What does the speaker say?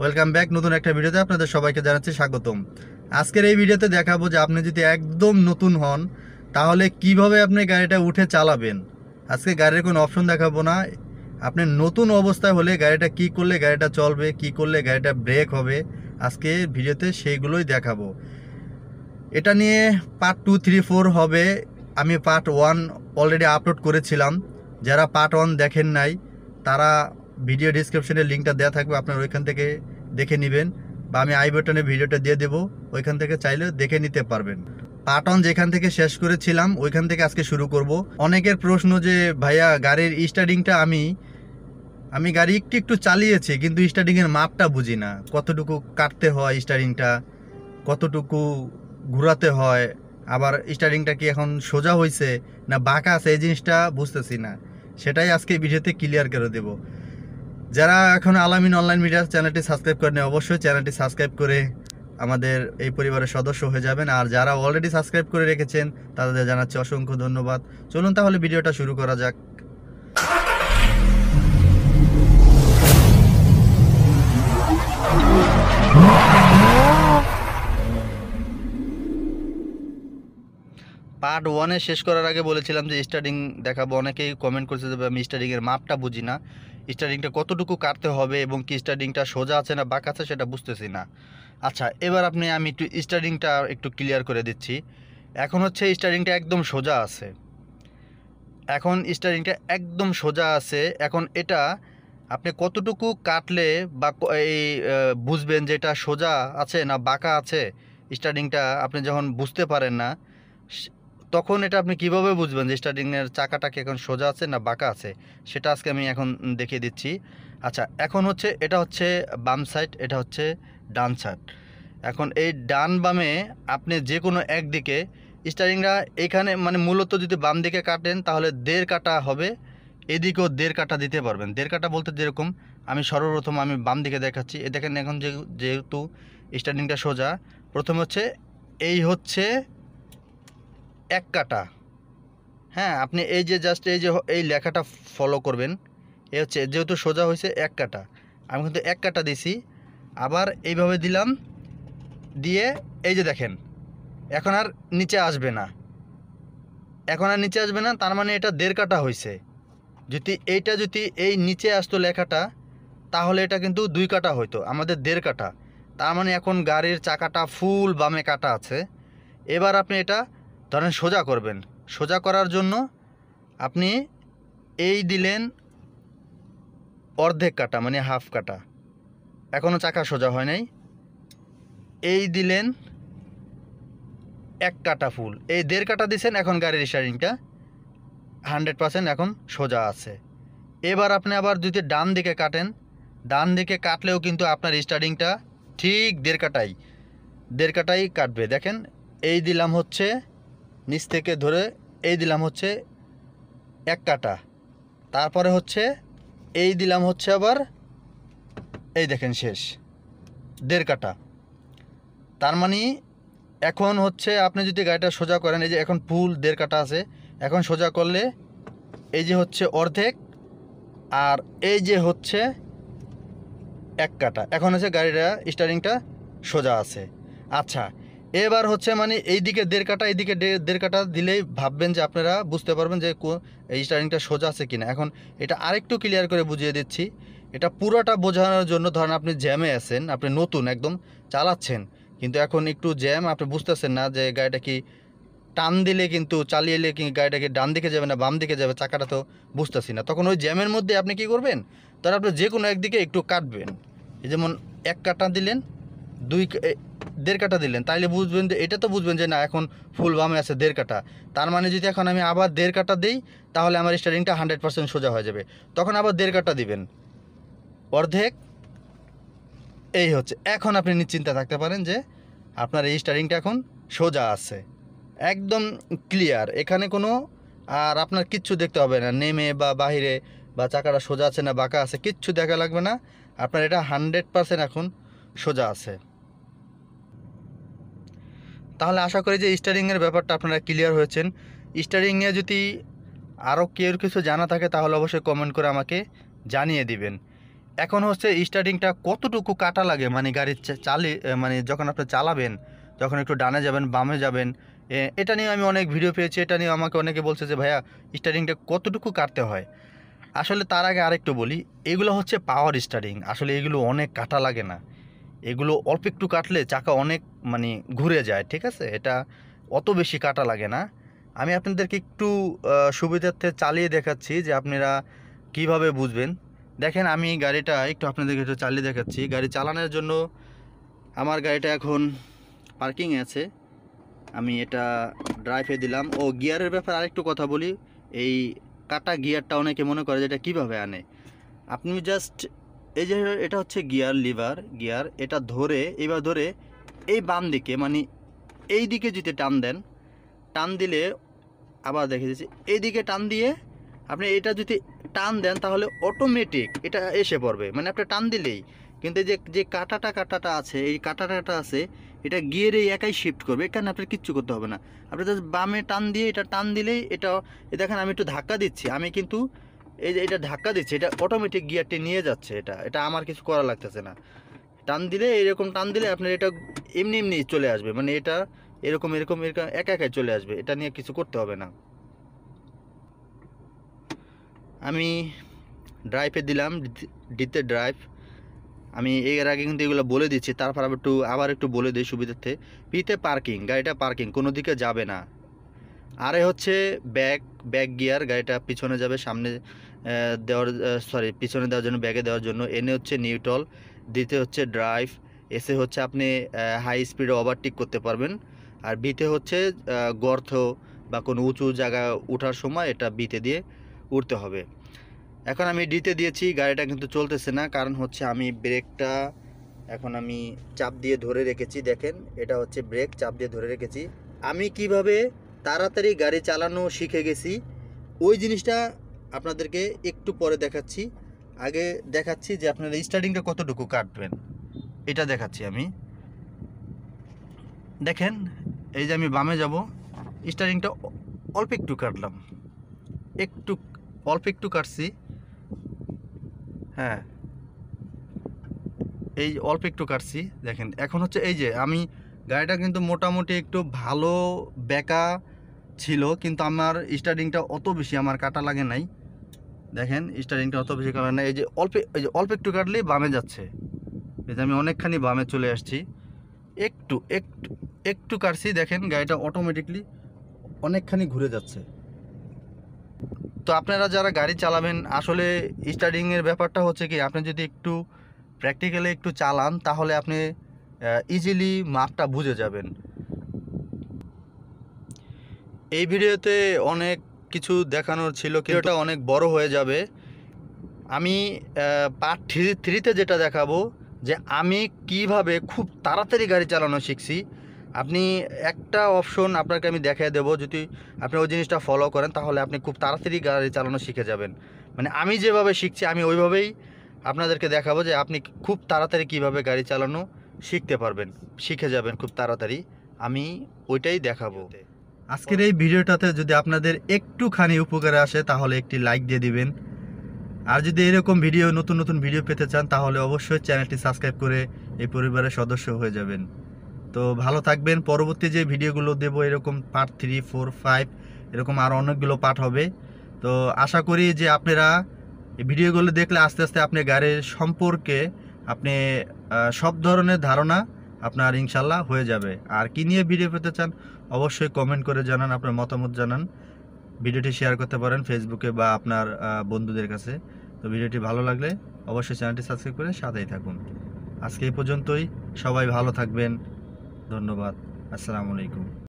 welcome back নতুন একটা ভিডিওতে আপনাদের সবাইকে জানাচ্ছি স্বাগতম আজকের এই ভিডিওতে দেখাবো যে আপনি যদি একদম নতুন হন তাহলে কিভাবে আপনি গাড়িটা উঠে চালাবেন আজকে গাড়ির কোনো অপশন দেখাবো না আপনি নতুন অবস্থায় হলে গাড়িটা কি করলে গাড়িটা চলবে কি করলে গাড়িটা ব্রেক হবে আজকে ভিডিওতে সেইগুলোই দেখাবো এটা নিয়ে পার্ট টু থ্রি ফোর হবে আমি পার্ট ওয়ান অলরেডি আপলোড করেছিলাম যারা পার্ট ওয়ান দেখেন নাই তারা ভিডিও ডিসক্রিপশনে লিঙ্কটা দেওয়া থাকবে আপনার ওইখান থেকে দেখে নেবেন বা আমি আই বটনে ভিডিওটা দিয়ে দেবো ওইখান থেকে চাইলে দেখে নিতে পারবেন পাটন যেখান থেকে শেষ করেছিলাম ওইখান থেকে আজকে শুরু করব অনেকের প্রশ্ন যে ভাইয়া গাড়ির স্টার্টিংটা আমি আমি গাড়ি একটু একটু চালিয়েছি কিন্তু স্টার্টিংয়ের মাপটা বুঝি না কতটুকু কাটতে হয় স্টার্টিংটা কতটুকু ঘুরাতে হয় আবার স্টার্টিংটা কি এখন সোজা হয়েছে না বাঁকা আছে এই জিনিসটা বুঝতেছি না সেটাই আজকে ভিডিওতে ক্লিয়ার করে দেবো যারা এখন আলামিন অনলাইন মিডিয়া চ্যানেলটি সাবস্ক্রাইব করেনি অবশ্যই চ্যানেলটি সাবস্ক্রাইব করে আমাদের এই পরিবারের সদস্য হয়ে যাবেন আর যারা অলরেডি সাবস্ক্রাইব করে রেখেছেন তাদের জানাচ্ছি অসংখ্য ধন্যবাদ চলুন তাহলে ভিডিওটা শুরু করা যাক পার্ট ওয়ানে শেষ করার আগে বলেছিলাম যে স্টার্টিং দেখাবো অনেকেই কমেন্ট করেছে যে আমি স্টার্টিংয়ের মাপটা বুঝি না স্টারিংটা কতটুকু কাটতে হবে এবং কি স্টারিংটা সোজা আছে না বাঁকা আছে সেটা বুঝতেছি না আচ্ছা এবার আপনি আমি একটু স্টারিংটা একটু ক্লিয়ার করে দিচ্ছি এখন হচ্ছে স্টারিংটা একদম সোজা আছে এখন স্টারিংটা একদম সোজা আছে এখন এটা আপনি কতটুকু কাটলে বা এই বুঝবেন যে এটা সোজা আছে না বাঁকা আছে স্টারিংটা আপনি যখন বুঝতে পারেন না তখন এটা আপনি কিভাবে বুঝবেন যে স্টার্টিংয়ের চাকাটা কি এখন সোজা আছে না বাঁকা আছে সেটা আজকে আমি এখন দেখিয়ে দিচ্ছি আচ্ছা এখন হচ্ছে এটা হচ্ছে বাম সাইড এটা হচ্ছে ডান সাইড এখন এই ডান বামে আপনি যে কোনো একদিকে স্টারিংরা এখানে মানে মূলত যদি বাম দিকে কাটেন তাহলে দেড় কাটা হবে এদিকেও দেড় কাটা দিতে পারবেন দেড় কাটা বলতে যেরকম আমি সর্বপ্রথম আমি বাম দিকে দেখাচ্ছি এ দেখেন এখন যেহেতু স্টার্টিংটা সোজা প্রথম হচ্ছে এই হচ্ছে এক কাটা হ্যাঁ আপনি এই যে জাস্ট এই যে এই লেখাটা ফলো করবেন এ হচ্ছে যেহেতু সোজা হয়েছে এক কাটা আমি কিন্তু এক কাটা দিছি আবার এইভাবে দিলাম দিয়ে এই যে দেখেন এখন আর নিচে আসবে না এখন আর নিচে আসবে না তার মানে এটা দেড় কাটা হয়েছে যদি এইটা যদি এই নিচে আসতো লেখাটা তাহলে এটা কিন্তু দুই কাটা হইতো আমাদের দেড় কাটা তার মানে এখন গাড়ির চাকাটা ফুল বামে কাটা আছে এবার আপনি এটা ধরেন সোজা করবেন সোজা করার জন্য আপনি এই দিলেন অর্ধেক কাটা মানে হাফ কাটা এখনও চাকা সোজা হয় নাই এই দিলেন এক কাটা ফুল এই দেড় কাটা দিছেন এখন গাড়ির স্টারিংটা হান্ড্রেড পারসেন্ট এখন সোজা আছে এবার আপনি আবার যদি ডান দিকে কাটেন ডান দিকে কাটলেও কিন্তু আপনার স্টারিংটা ঠিক দেড় কাটাই দেড় কাটাই কাটবে দেখেন এই দিলাম হচ্ছে নিচ থেকে ধরে এই দিলাম হচ্ছে এক কাটা তারপরে হচ্ছে এই দিলাম হচ্ছে আবার এই দেখেন শেষ দেড় কাটা তার মানে এখন হচ্ছে আপনি যদি গাড়িটা সোজা করেন এই যে এখন ফুল দেড় কাটা আছে এখন সোজা করলে এই যে হচ্ছে অর্ধেক আর এই যে হচ্ছে এক কাটা এখন হচ্ছে গাড়িটা স্টারিংটা সোজা আছে আচ্ছা এবার হচ্ছে মানে এইদিকে দেড় কাটা এইদিকে দেড় কাটা দিলেই ভাববেন যে আপনারা বুঝতে পারবেন যে এই স্টারিংটা সোজা আছে কিনা এখন এটা আরেকটু ক্লিয়ার করে বুঝিয়ে দিচ্ছি এটা পুরোটা বোঝানোর জন্য ধরেন আপনি জ্যামে আছেন আপনি নতুন একদম চালাচ্ছেন কিন্তু এখন একটু জ্যাম আপনি বুঝতেছেন না যে গাড়িটা কি টান দিলে কিন্তু চালিয়ে এলে কি কি ডান দিকে যাবে না বাম দিকে যাবে চাকাটা তো বুঝতেছি না তখন ওই জ্যামের মধ্যে আপনি কি করবেন তার আপনি যে কোনো একদিকে একটু কাটবেন যেমন এক কাটা দিলেন দুই দেড় কাটা দিলেন তাইলে বুঝবেন যে এটা তো বুঝবেন যে না এখন ফুল বামে আছে দেড় কাটা তার মানে যদি এখন আমি আবার দেড় কাটা দিই তাহলে আমার স্টারিংটা হান্ড্রেড পার্সেন্ট সোজা হয়ে যাবে তখন আবার দেড় কাটা দিবেন অর্ধেক এই হচ্ছে এখন আপনি নিশ্চিন্তে থাকতে পারেন যে আপনার এই স্টারিংটা এখন সোজা আছে একদম ক্লিয়ার এখানে কোনো আর আপনার কিচ্ছু দেখতে হবে না নেমে বা বাহিরে বা চাকাটা সোজা আছে না বাঁকা আছে কিচ্ছু দেখা লাগবে না আপনার এটা হান্ড্রেড পারসেন্ট এখন সোজা আছে তাহলে আশা করি যে স্টারিংয়ের ব্যাপারটা আপনারা ক্লিয়ার হয়েছেন স্টারিংয়ে যদি আরও কেউ কিছু জানা থাকে তাহলে অবশ্যই কমেন্ট করে আমাকে জানিয়ে দিবেন এখন হচ্ছে স্টার্টিংটা কতটুকু কাটা লাগে মানে গাড়ির চালি মানে যখন আপনি চালাবেন যখন একটু ডানে যাবেন বামে যাবেন এটা নিয়ে আমি অনেক ভিডিও পেয়েছি এটা নিয়ে আমাকে অনেকে বলছে যে ভাইয়া স্টারিংটা কতটুকু কাটতে হয় আসলে তার আগে আরেকটু বলি এগুলো হচ্ছে পাওয়ার স্টারিং আসলে এগুলো অনেক কাটা লাগে না এগুলো অল্প একটু কাটলে চাকা অনেক মানে ঘুরে যায় ঠিক আছে এটা অত বেশি কাটা লাগে না আমি আপনাদেরকে একটু সুবিধার্থে চালিয়ে দেখাচ্ছি যে আপনারা কিভাবে বুঝবেন দেখেন আমি গাড়িটা একটু আপনাদেরকে একটু চালিয়ে দেখাচ্ছি গাড়ি চালানোর জন্য আমার গাড়িটা এখন পার্কিং আছে আমি এটা ড্রাইভে দিলাম ও গিয়ারের ব্যাপারে আরেকটু কথা বলি এই কাটা গিয়ারটা অনেকে মনে করে যে এটা কীভাবে আনে আপনি জাস্ট এই যে এটা হচ্ছে গিয়ার লিভার গিয়ার এটা ধরে এবার ধরে এই বাম দিকে মানে এই দিকে যদি টান দেন টান দিলে আবার দেখে দিচ্ছি এই দিকে টান দিয়ে আপনি এটা যদি টান দেন তাহলে অটোমেটিক এটা এসে পড়বে মানে আপনি টান দিলেই কিন্তু যে যে কাটাটা কাটাটা আছে এই কাটাটাটা আছে এটা গিয়ারে একাই শিফট করবে এখানে আপনার কিচ্ছু করতে হবে না আপনি জাস্ট বামে টান দিয়ে এটা টান দিলেই এটা দেখেন আমি একটু ধাক্কা দিচ্ছি আমি কিন্তু এই যে এটা ধাক্কা দিচ্ছে এটা অটোমেটিক গিয়ারটি নিয়ে যাচ্ছে এটা এটা আমার কিছু করা লাগতেছে না টান দিলে এরকম টান দিলে আপনার এটা এমনি এমনি চলে আসবে মানে এটা এরকম এরকম এরকম একা একাই চলে আসবে এটা নিয়ে কিছু করতে হবে না আমি ড্রাইভে দিলাম ডিতে ড্রাইভ আমি এর আগে কিন্তু এগুলো বলে দিচ্ছি তারপর আবার একটু আবার একটু বলে দিই সুবিধার্থে পিতে পার্কিং গাড়িটা পার্কিং কোনো দিকে যাবে না আরে হচ্ছে ব্যাক ব্যাক গিয়ার গাড়িটা পিছনে যাবে সামনে দেওয়ার সরি পিছনে দেওয়ার জন্য ব্যাগে দেওয়ার জন্য এনে হচ্ছে নিউটল দিতে হচ্ছে ড্রাইভ এসে হচ্ছে আপনি হাই স্পিডে ওভারটেক করতে পারবেন আর বিতে হচ্ছে গর্ত বা কোনো উঁচু জায়গা ওঠার সময় এটা বিতে দিয়ে উঠতে হবে এখন আমি ডিতে দিয়েছি গাড়িটা কিন্তু চলতেছে না কারণ হচ্ছে আমি ব্রেকটা এখন আমি চাপ দিয়ে ধরে রেখেছি দেখেন এটা হচ্ছে ব্রেক চাপ দিয়ে ধরে রেখেছি আমি কিভাবে তাড়াতাড়ি গাড়ি চালানো শিখে গেছি ওই জিনিসটা আপনাদেরকে একটু পরে দেখাচ্ছি আগে দেখাচ্ছি যে আপনারা স্টার্টিংটা কতটুকু কাটবেন এটা দেখাচ্ছি আমি দেখেন এই যে আমি বামে যাব স্টার্টিংটা অল্প একটু কাটলাম একটু অল্প একটু কাটছি হ্যাঁ এই অল্প একটু কাটছি দেখেন এখন হচ্ছে এই যে আমি গাড়িটা কিন্তু মোটামুটি একটু ভালো বেকা ছিল কিন্তু আমার স্টার্টিংটা অত বেশি আমার কাটা লাগে নাই দেখেন স্টারিংটা অত বেশি কারণ না এই যে অল্প এই যে অল্প একটু কাটলেই বামে যাচ্ছে এই যে আমি অনেকখানি বামে চলে আসছি একটু একটু একটু কাটছি দেখেন গাড়িটা অটোমেটিকলি অনেকখানি ঘুরে যাচ্ছে তো আপনারা যারা গাড়ি চালাবেন আসলে স্টার্টিংয়ের ব্যাপারটা হচ্ছে কি আপনি যদি একটু প্র্যাকটিক্যালি একটু চালান তাহলে আপনি ইজিলি মাপটা বুঝে যাবেন এই ভিডিওতে অনেক কিছু দেখানোর ছিল কিন্তু অনেক বড় হয়ে যাবে আমি পার্ট থ্রি থ্রিতে যেটা দেখাবো যে আমি কিভাবে খুব তাড়াতাড়ি গাড়ি চালানো শিখছি আপনি একটা অপশন আপনাকে আমি দেখাই দেবো যদি আপনি ওই জিনিসটা ফলো করেন তাহলে আপনি খুব তাড়াতাড়ি গাড়ি চালানো শিখে যাবেন মানে আমি যেভাবে শিখছি আমি ওইভাবেই আপনাদেরকে দেখাবো যে আপনি খুব তাড়াতাড়ি কিভাবে গাড়ি চালানো শিখতে পারবেন শিখে যাবেন খুব তাড়াতাড়ি আমি ওইটাই দেখাবো আজকের এই ভিডিওটাতে যদি আপনাদের একটুখানি উপকারে আসে তাহলে একটি লাইক দিয়ে দিবেন আর যদি এরকম ভিডিও নতুন নতুন ভিডিও পেতে চান তাহলে অবশ্যই চ্যানেলটি সাবস্ক্রাইব করে এই পরিবারের সদস্য হয়ে যাবেন তো ভালো থাকবেন পরবর্তী যে ভিডিওগুলো দেব এরকম পার্ট থ্রি ফোর ফাইভ এরকম আর অনেকগুলো পার্ট হবে তো আশা করি যে আপনারা এই ভিডিওগুলো দেখলে আস্তে আস্তে আপনি গাড়ির সম্পর্কে আপনি সব ধরনের ধারণা আপনার ইনশাল্লাহ হয়ে যাবে আর কি নিয়ে ভিডিও পেতে চান অবশ্যই কমেন্ট করে জানান আপনার মতামত জানান ভিডিওটি শেয়ার করতে পারেন ফেসবুকে বা আপনার বন্ধুদের কাছে তো ভিডিওটি ভালো লাগলে অবশ্যই চ্যানেলটি সাবস্ক্রাইব করে সাথেই থাকুন আজকে এই পর্যন্তই সবাই ভালো থাকবেন ধন্যবাদ আসসালামু আলাইকুম